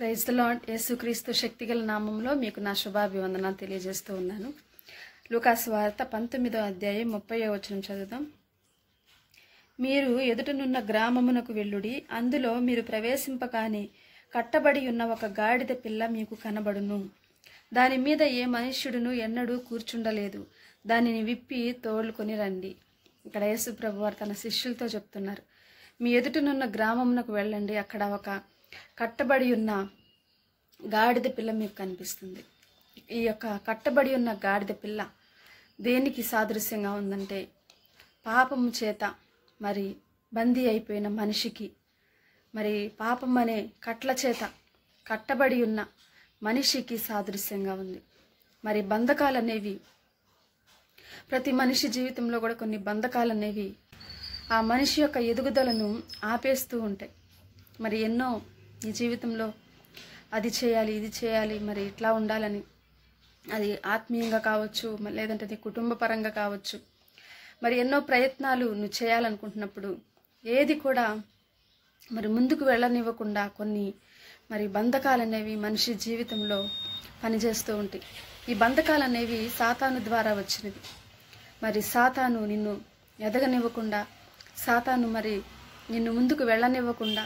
praise lord యేసుక్రీస్తు శక్తిగల నామంలో మీకు నా శుభాభివందనాలు తెలియజేస్తూ ఉన్నాను లూకాసు వార్త పంతొమ్మిదో అధ్యాయం ముప్పై వచనం చదువుదాం మీరు ఎదుటనున్న గ్రామమునకు వెళ్ళుడి అందులో మీరు ప్రవేశింపగానే కట్టబడి ఉన్న ఒక గాడిద పిల్ల మీకు కనబడును దాని మీద ఏ మనుష్యుడును ఎన్నడూ కూర్చుండలేదు దానిని విప్పి తోలుకొని రండి ఇక్కడ యేసు ప్రభు వారు తన శిష్యులతో చెప్తున్నారు మీ ఎదుటనున్న గ్రామమునకు వెళ్ళండి అక్కడ ఒక కట్టబడి ఉన్న గాడిద పిల్ల మీకు కనిపిస్తుంది ఈ యొక్క కట్టబడి ఉన్న గాడిద పిల్ల దేనికి సాదృశ్యంగా ఉందంటే పాపము చేత మరి బందీ అయిపోయిన మనిషికి మరి పాపం అనే కట్ల చేత కట్టబడి ఉన్న మనిషికి సాదృశ్యంగా ఉంది మరి బంధకాలు అనేవి ప్రతి మనిషి జీవితంలో కూడా కొన్ని బంధకాలు అనేవి ఆ మనిషి యొక్క ఎదుగుదలను ఆపేస్తూ ఉంటాయి మరి ఎన్నో ఈ జీవితంలో అది చేయాలి ఇది చేయాలి మరి ఇట్లా ఉండాలని అది ఆత్మీయంగా కావచ్చు లేదంటే నీ కుటుంబ పరంగా కావచ్చు మరి ఎన్నో ప్రయత్నాలు నువ్వు చేయాలనుకుంటున్నప్పుడు ఏది కూడా మరి ముందుకు వెళ్ళనివ్వకుండా కొన్ని మరి బంధకాలు అనేవి మనిషి జీవితంలో పనిచేస్తూ ఉంటాయి ఈ బంధకాలు అనేవి సాతాను ద్వారా వచ్చినవి మరి సాతాను నిన్ను ఎదగనివ్వకుండా సాతాను మరి నిన్ను ముందుకు వెళ్ళనివ్వకుండా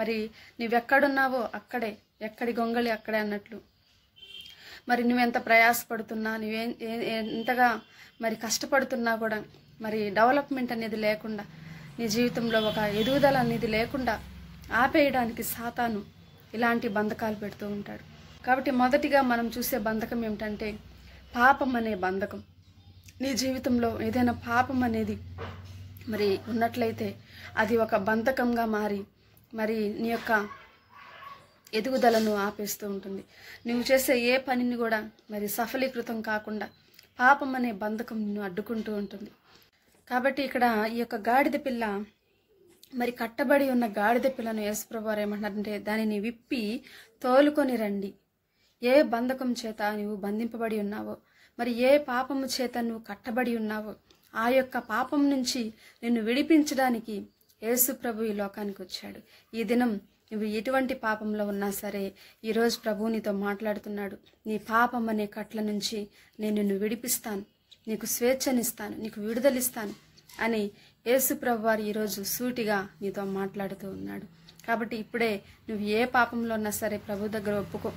మరి నువ్వెక్కడున్నావో అక్కడే ఎక్కడి గొంగళి అక్కడే అన్నట్లు మరి నువ్వెంత ప్రయాసపడుతున్నా నువ్వేం ఎంతగా మరి కష్టపడుతున్నా కూడా మరి డెవలప్మెంట్ అనేది లేకుండా నీ జీవితంలో ఒక ఎదుగుదల అనేది లేకుండా ఆపేయడానికి సాతాను ఇలాంటి బంధకాలు పెడుతూ ఉంటాడు కాబట్టి మొదటిగా మనం చూసే బంధకం ఏమిటంటే పాపం అనే బంధకం నీ జీవితంలో ఏదైనా పాపం అనేది మరి ఉన్నట్లయితే అది ఒక బంధకంగా మారి మరి నీ యొక్క ఎదుగుదలను ఆపేస్తూ ఉంటుంది నువ్వు చేసే ఏ పనిని కూడా మరి సఫలీకృతం కాకుండా పాపం అనే బంధకం నిన్ను అడ్డుకుంటూ ఉంటుంది కాబట్టి ఇక్కడ ఈ యొక్క గాడిద పిల్ల మరి కట్టబడి ఉన్న గాడిద పిల్లను యేసుప్రభువారు ఏమంటారంటే దానిని విప్పి తోలుకొని రండి ఏ బంధకం చేత నువ్వు బంధింపబడి ఉన్నావో మరి ఏ పాపము చేత నువ్వు కట్టబడి ఉన్నావో ఆ యొక్క పాపం నుంచి నిన్ను విడిపించడానికి యేసు ప్రభు ఈ లోకానికి వచ్చాడు ఈ దినం నువ్వు ఎటువంటి పాపంలో ఉన్నా సరే ఈరోజు ప్రభువు నీతో మాట్లాడుతున్నాడు నీ పాపం అనే కట్ల నుంచి నేను నిన్ను విడిపిస్తాను నీకు స్వేచ్ఛనిస్తాను నీకు విడుదలిస్తాను అని ప్రభు వారు ఈరోజు సూటిగా నీతో మాట్లాడుతూ ఉన్నాడు కాబట్టి ఇప్పుడే నువ్వు ఏ పాపంలో ఉన్నా సరే ప్రభు దగ్గర ఒప్పుకో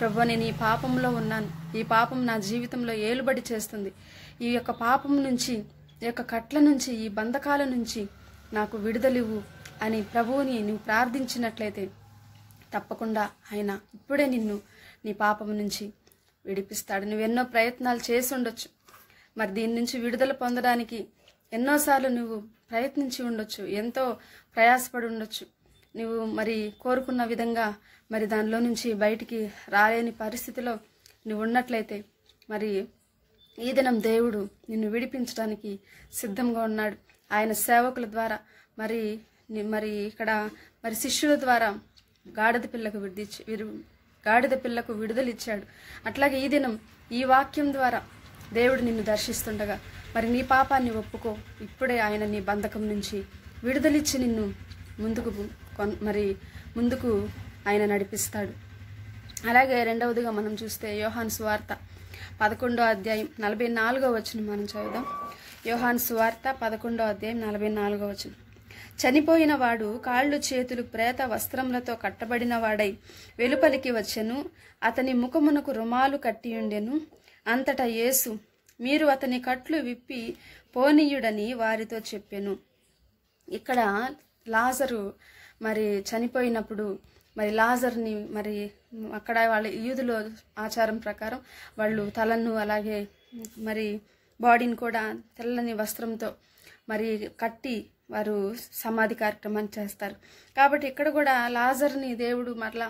ప్రభు నేను ఈ పాపంలో ఉన్నాను ఈ పాపం నా జీవితంలో ఏలుబడి చేస్తుంది ఈ యొక్క పాపం నుంచి ఈ యొక్క కట్ల నుంచి ఈ బంధకాల నుంచి నాకు విడుదలివ్వు అని ప్రభువుని నువ్వు ప్రార్థించినట్లయితే తప్పకుండా ఆయన ఇప్పుడే నిన్ను నీ పాపం నుంచి విడిపిస్తాడు నువ్వెన్నో ప్రయత్నాలు చేసి ఉండొచ్చు మరి దీని నుంచి విడుదల పొందడానికి ఎన్నోసార్లు నువ్వు ప్రయత్నించి ఉండొచ్చు ఎంతో ప్రయాసపడి ఉండొచ్చు నువ్వు మరి కోరుకున్న విధంగా మరి దానిలో నుంచి బయటికి రాలేని పరిస్థితిలో నువ్వు ఉన్నట్లయితే మరి ఈ దినం దేవుడు నిన్ను విడిపించడానికి సిద్ధంగా ఉన్నాడు ఆయన సేవకుల ద్వారా మరి మరి ఇక్కడ మరి శిష్యుల ద్వారా గాడిద పిల్లకు విడిచి గాడిద పిల్లకు విడుదలిచ్చాడు అట్లాగే ఈ దినం ఈ వాక్యం ద్వారా దేవుడు నిన్ను దర్శిస్తుండగా మరి నీ పాపాన్ని ఒప్పుకో ఇప్పుడే ఆయన నీ బంధకం నుంచి విడుదలిచ్చి నిన్ను ముందుకు మరి ముందుకు ఆయన నడిపిస్తాడు అలాగే రెండవదిగా మనం చూస్తే యోహాన్ వార్త పదకొండో అధ్యాయం నలభై నాలుగో వచ్చిన మనం చదువుదాం యోహాన్ సువార్త పదకొండో అధ్యాయం నలభై నాలుగో వచనం చనిపోయిన వాడు కాళ్ళు చేతులు ప్రేత వస్త్రములతో కట్టబడిన వాడై వెలుపలికి వచ్చెను అతని ముఖమునకు రుమాలు కట్టియుండెను అంతటా యేసు మీరు అతని కట్లు విప్పి పోనీయుడని వారితో చెప్పెను ఇక్కడ లాజరు మరి చనిపోయినప్పుడు మరి లాజర్ని మరి అక్కడ వాళ్ళ యూదులో ఆచారం ప్రకారం వాళ్ళు తలను అలాగే మరి బాడీని కూడా తెల్లని వస్త్రంతో మరి కట్టి వారు సమాధి కార్యక్రమాన్ని చేస్తారు కాబట్టి ఇక్కడ కూడా లాజర్ని దేవుడు మరలా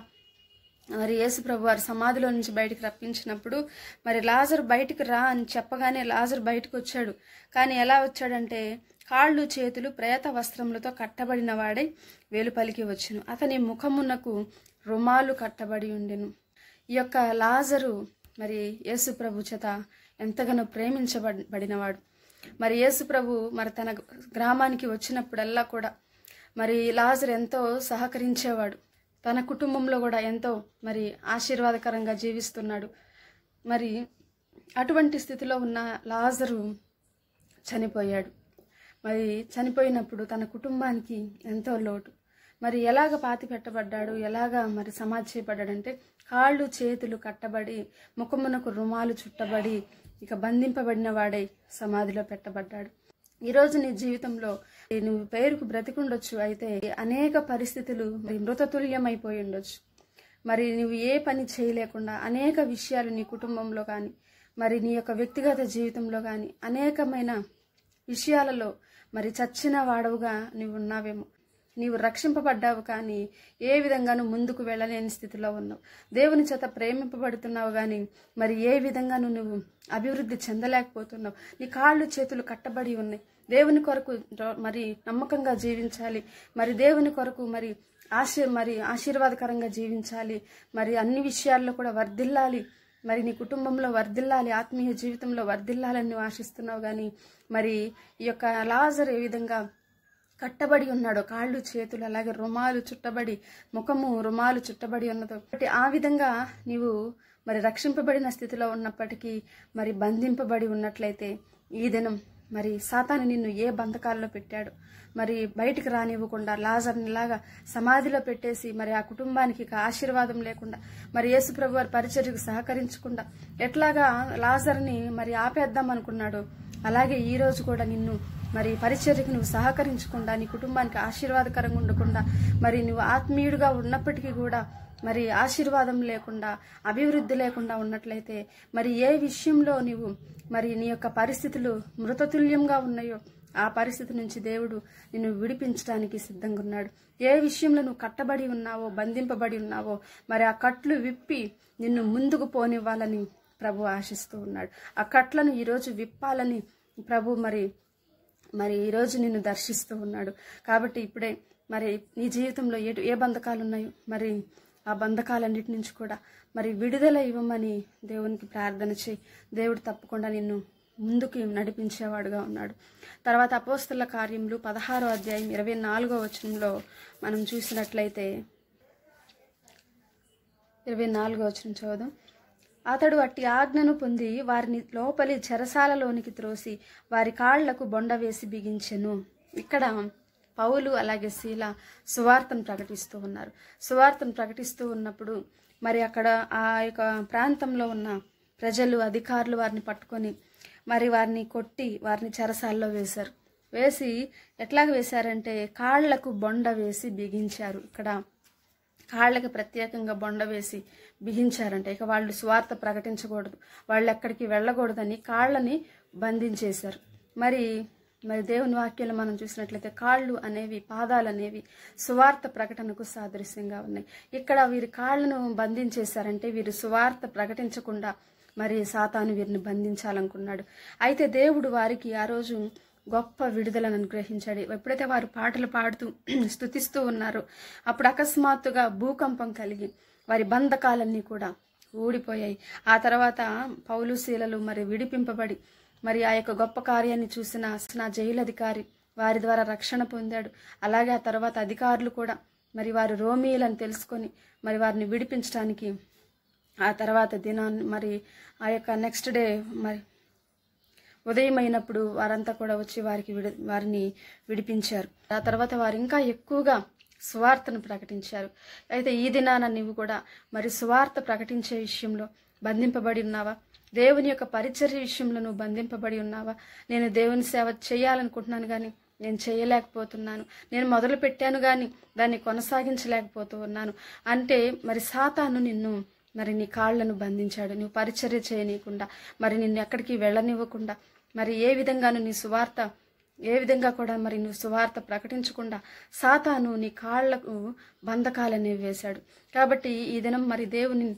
మరి యేసు ప్రభు వారు సమాధిలో నుంచి బయటకు రప్పించినప్పుడు మరి లాజర్ బయటకు రా అని చెప్పగానే లాజర్ బయటకు వచ్చాడు కానీ ఎలా వచ్చాడంటే కాళ్ళు చేతులు ప్రేత వస్త్రములతో కట్టబడిన వాడే వేలుపలికి వచ్చాను అతని ముఖమునకు రుమాలు కట్టబడి ఉండెను ఈ యొక్క లాజరు మరి యేసు ప్రభు చేత ఎంతగానో ప్రేమించబడినవాడు మరి ప్రభు మరి తన గ్రామానికి వచ్చినప్పుడల్లా కూడా మరి లాజర్ ఎంతో సహకరించేవాడు తన కుటుంబంలో కూడా ఎంతో మరి ఆశీర్వాదకరంగా జీవిస్తున్నాడు మరి అటువంటి స్థితిలో ఉన్న లాజరు చనిపోయాడు మరి చనిపోయినప్పుడు తన కుటుంబానికి ఎంతో లోటు మరి ఎలాగ పాతి పెట్టబడ్డాడు ఎలాగ మరి సమాధి చేయబడ్డాడంటే కాళ్ళు చేతులు కట్టబడి ముఖమునకు రుమాలు చుట్టబడి ఇక బంధింపబడిన వాడై సమాధిలో పెట్టబడ్డాడు ఈరోజు నీ జీవితంలో నువ్వు పేరుకు బ్రతికుండొచ్చు అయితే అనేక పరిస్థితులు మృతతుల్యమైపోయి ఉండొచ్చు మరి నువ్వు ఏ పని చేయలేకుండా అనేక విషయాలు నీ కుటుంబంలో కానీ మరి నీ యొక్క వ్యక్తిగత జీవితంలో కానీ అనేకమైన విషయాలలో మరి చచ్చిన వాడవుగా నువ్వు ఉన్నావేమో నీవు రక్షింపబడ్డావు కానీ ఏ విధంగానూ ముందుకు వెళ్ళలేని స్థితిలో ఉన్నావు దేవుని చేత ప్రేమింపబడుతున్నావు కానీ మరి ఏ విధంగాను నువ్వు అభివృద్ధి చెందలేకపోతున్నావు నీ కాళ్ళు చేతులు కట్టబడి ఉన్నాయి దేవుని కొరకు మరి నమ్మకంగా జీవించాలి మరి దేవుని కొరకు మరి ఆశీ మరి ఆశీర్వాదకరంగా జీవించాలి మరి అన్ని విషయాల్లో కూడా వర్ధిల్లాలి మరి నీ కుటుంబంలో వర్ధిల్లాలి ఆత్మీయ జీవితంలో వర్ధిల్లాలని నువ్వు ఆశిస్తున్నావు కానీ మరి ఈ యొక్క లాజర్ ఏ విధంగా కట్టబడి ఉన్నాడు కాళ్ళు చేతులు అలాగే రుమాలు చుట్టబడి ముఖము రుమాలు చుట్టబడి ఉన్నదో కాబట్టి ఆ విధంగా నీవు మరి రక్షింపబడిన స్థితిలో ఉన్నప్పటికీ మరి బంధింపబడి ఉన్నట్లయితే ఈ దినం మరి సాతాను నిన్ను ఏ బంధకాల్లో పెట్టాడు మరి బయటికి రానివ్వకుండా లాజర్నిలాగా సమాధిలో పెట్టేసి మరి ఆ కుటుంబానికి ఆశీర్వాదం లేకుండా మరి యేసు ప్రభు వారి పరిచర్యకు సహకరించకుండా ఎట్లాగా లాజర్ని మరి ఆపేద్దాం అనుకున్నాడు అలాగే ఈరోజు కూడా నిన్ను మరి పరిచర్యకు నువ్వు సహకరించకుండా నీ కుటుంబానికి ఆశీర్వాదకరంగా ఉండకుండా మరి నువ్వు ఆత్మీయుడుగా ఉన్నప్పటికీ కూడా మరి ఆశీర్వాదం లేకుండా అభివృద్ధి లేకుండా ఉన్నట్లయితే మరి ఏ విషయంలో నీవు మరి నీ యొక్క పరిస్థితులు మృతతుల్యంగా ఉన్నాయో ఆ పరిస్థితి నుంచి దేవుడు నిన్ను విడిపించడానికి సిద్ధంగా ఉన్నాడు ఏ విషయంలో నువ్వు కట్టబడి ఉన్నావో బంధింపబడి ఉన్నావో మరి ఆ కట్లు విప్పి నిన్ను ముందుకు పోనివ్వాలని ప్రభు ఆశిస్తూ ఉన్నాడు ఆ కట్లను ఈరోజు విప్పాలని ప్రభు మరి మరి ఈరోజు నిన్ను దర్శిస్తూ ఉన్నాడు కాబట్టి ఇప్పుడే మరి నీ జీవితంలో ఏ ఏ బంధకాలు ఉన్నాయో మరి ఆ బంధకాలన్నిటి నుంచి కూడా మరి విడుదల ఇవ్వమని దేవునికి ప్రార్థన చేయి దేవుడు తప్పకుండా నిన్ను ముందుకు నడిపించేవాడుగా ఉన్నాడు తర్వాత అపోస్తుల కార్యములు పదహారో అధ్యాయం ఇరవై నాలుగో వచనంలో మనం చూసినట్లయితే ఇరవై నాలుగో వచనం చూద్దాం అతడు అట్టి ఆజ్ఞను పొంది వారిని లోపలి జరసాలలోనికి త్రోసి వారి కాళ్లకు బొండ వేసి బిగించెను ఇక్కడ పౌలు అలాగే శీల సువార్తను ప్రకటిస్తూ ఉన్నారు సువార్తను ప్రకటిస్తూ ఉన్నప్పుడు మరి అక్కడ ఆ యొక్క ప్రాంతంలో ఉన్న ప్రజలు అధికారులు వారిని పట్టుకొని మరి వారిని కొట్టి వారిని చెరసాల్లో వేశారు వేసి ఎట్లాగ వేశారంటే కాళ్లకు బొండ వేసి బిగించారు ఇక్కడ కాళ్ళకి ప్రత్యేకంగా బొండ వేసి బిగించారంట ఇక వాళ్ళు స్వార్థ ప్రకటించకూడదు వాళ్ళు ఎక్కడికి వెళ్ళకూడదని కాళ్ళని బంధించేశారు మరి మరి దేవుని వాక్యాలు మనం చూసినట్లయితే కాళ్ళు అనేవి పాదాలు అనేవి స్వార్థ ప్రకటనకు సాదృశ్యంగా ఉన్నాయి ఇక్కడ వీరి కాళ్ళను బంధించేశారంటే వీరు సువార్త ప్రకటించకుండా మరి సాతాను వీరిని బంధించాలనుకున్నాడు అయితే దేవుడు వారికి ఆ రోజు గొప్ప విడుదలను అనుగ్రహించాడు ఎప్పుడైతే వారు పాటలు పాడుతూ స్థుతిస్తూ ఉన్నారో అప్పుడు అకస్మాత్తుగా భూకంపం కలిగి వారి బంధకాలన్నీ కూడా ఊడిపోయాయి ఆ తర్వాత పౌలు శీలలు మరి విడిపింపబడి మరి ఆ యొక్క గొప్ప కార్యాన్ని చూసిన నా జైలు అధికారి వారి ద్వారా రక్షణ పొందాడు అలాగే ఆ తర్వాత అధికారులు కూడా మరి వారు రోమీయులని తెలుసుకొని మరి వారిని విడిపించడానికి ఆ తర్వాత దినాన్ని మరి ఆ యొక్క నెక్స్ట్ డే మరి ఉదయం అయినప్పుడు వారంతా కూడా వచ్చి వారికి విడి వారిని విడిపించారు ఆ తర్వాత వారు ఇంకా ఎక్కువగా సువార్తను ప్రకటించారు అయితే ఈ దినాన నువ్వు కూడా మరి సువార్త ప్రకటించే విషయంలో బంధింపబడి ఉన్నావా దేవుని యొక్క పరిచర్య విషయంలో నువ్వు బంధింపబడి ఉన్నావా నేను దేవుని సేవ చేయాలనుకుంటున్నాను కానీ నేను చేయలేకపోతున్నాను నేను మొదలు పెట్టాను కానీ దాన్ని కొనసాగించలేకపోతూ ఉన్నాను అంటే మరి సాతాను నిన్ను మరి నీ కాళ్లను బంధించాడు నువ్వు పరిచర్య చేయనీయకుండా మరి నిన్ను ఎక్కడికి వెళ్ళనివ్వకుండా మరి ఏ విధంగాను నీ సువార్త ఏ విధంగా కూడా మరి నువ్వు సువార్త ప్రకటించకుండా సాతాను నీ కాళ్లకు బంధకాలని వేశాడు కాబట్టి ఈ దినం మరి దేవుని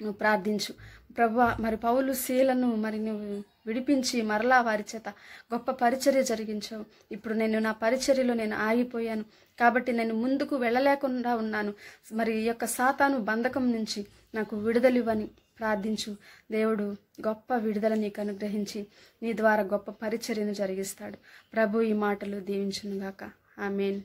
నువ్వు ప్రార్థించు ప్రభు మరి పౌలు శీలను మరి నువ్వు విడిపించి మరలా వారి చేత గొప్ప పరిచర్య జరిగించావు ఇప్పుడు నేను నా పరిచర్యలో నేను ఆగిపోయాను కాబట్టి నేను ముందుకు వెళ్ళలేకుండా ఉన్నాను మరి ఈ యొక్క సాతాను బంధకం నుంచి నాకు విడుదలివ్వని ప్రార్థించు దేవుడు గొప్ప విడుదల నీకు అనుగ్రహించి నీ ద్వారా గొప్ప పరిచర్యను జరిగిస్తాడు ప్రభు ఈ మాటలు దీవించునుగాక ఆమెన్